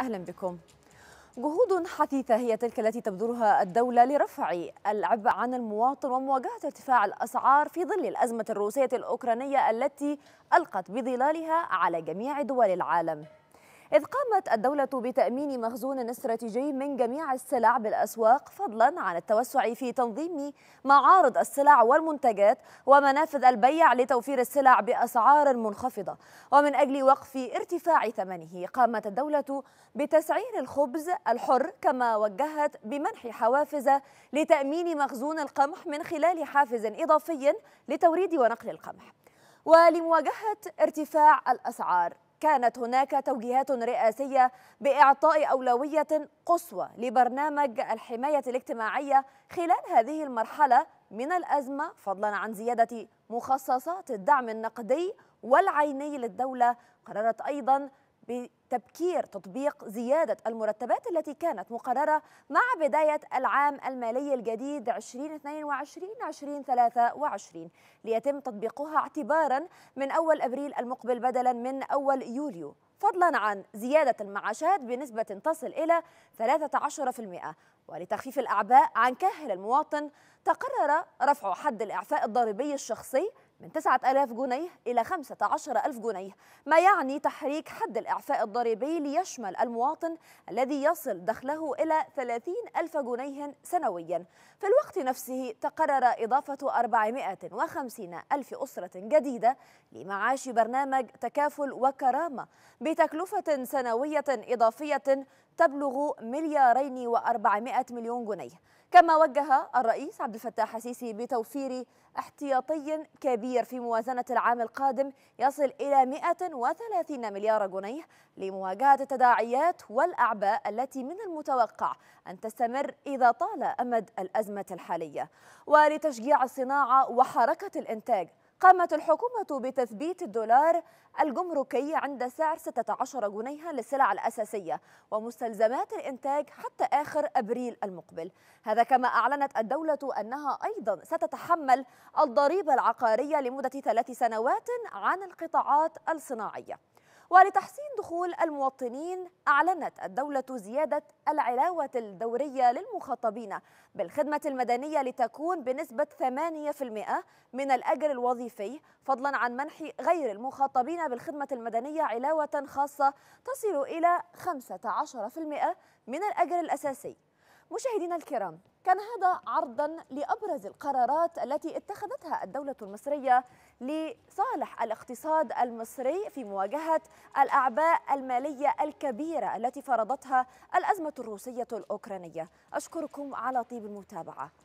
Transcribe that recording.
أهلا بكم جهود حثيثة هي تلك التي تبذلها الدولة لرفع العبء عن المواطن ومواجهة ارتفاع الأسعار في ظل الأزمة الروسية الأوكرانية التي ألقت بظلالها على جميع دول العالم إذ قامت الدولة بتأمين مخزون استراتيجي من جميع السلع بالأسواق فضلا عن التوسع في تنظيم معارض السلع والمنتجات ومنافذ البيع لتوفير السلع بأسعار منخفضة ومن أجل وقف ارتفاع ثمنه قامت الدولة بتسعير الخبز الحر كما وجهت بمنح حوافز لتأمين مخزون القمح من خلال حافز إضافي لتوريد ونقل القمح ولمواجهة ارتفاع الأسعار كانت هناك توجيهات رئاسية بإعطاء أولوية قصوى لبرنامج الحماية الاجتماعية خلال هذه المرحلة من الأزمة فضلا عن زيادة مخصصات الدعم النقدي والعيني للدولة قررت أيضا بتبكير تطبيق زيادة المرتبات التي كانت مقررة مع بداية العام المالي الجديد 2022-2023 ليتم تطبيقها اعتبارا من أول أبريل المقبل بدلا من أول يوليو فضلا عن زيادة المعاشات بنسبة تصل إلى 13% ولتخفيف الأعباء عن كاهل المواطن تقرر رفع حد الإعفاء الضريبي الشخصي من 9000 جنيه إلى 15000 جنيه ما يعني تحريك حد الإعفاء الضريبي ليشمل المواطن الذي يصل دخله إلى 30000 جنيه سنويا في الوقت نفسه تقرر إضافة 450000 أسرة جديدة لمعاش برنامج تكافل وكرامة بتكلفة سنوية إضافية تبلغ مليارين وأربعمائة مليون جنيه كما وجه الرئيس عبد الفتاح السيسي بتوفير احتياطي كبير المعايير في موازنة العام القادم يصل إلى 130 مليار جنيه لمواجهة التداعيات والأعباء التي من المتوقع أن تستمر إذا طال أمد الأزمة الحالية ولتشجيع الصناعة وحركة الإنتاج قامت الحكومة بتثبيت الدولار الجمركي عند سعر 16 جنيها للسلع الأساسية ومستلزمات الإنتاج حتى آخر أبريل المقبل هذا كما أعلنت الدولة أنها أيضا ستتحمل الضريبة العقارية لمدة ثلاث سنوات عن القطاعات الصناعية ولتحسين دخول المواطنين أعلنت الدولة زيادة العلاوة الدورية للمخاطبين بالخدمة المدنية لتكون بنسبة 8% من الأجر الوظيفي فضلا عن منح غير المخاطبين بالخدمة المدنية علاوة خاصة تصل إلى 15% من الأجر الأساسي مشاهدينا الكرام كان هذا عرضا لابرز القرارات التي اتخذتها الدوله المصريه لصالح الاقتصاد المصري في مواجهه الاعباء الماليه الكبيره التي فرضتها الازمه الروسيه الاوكرانيه اشكركم على طيب المتابعه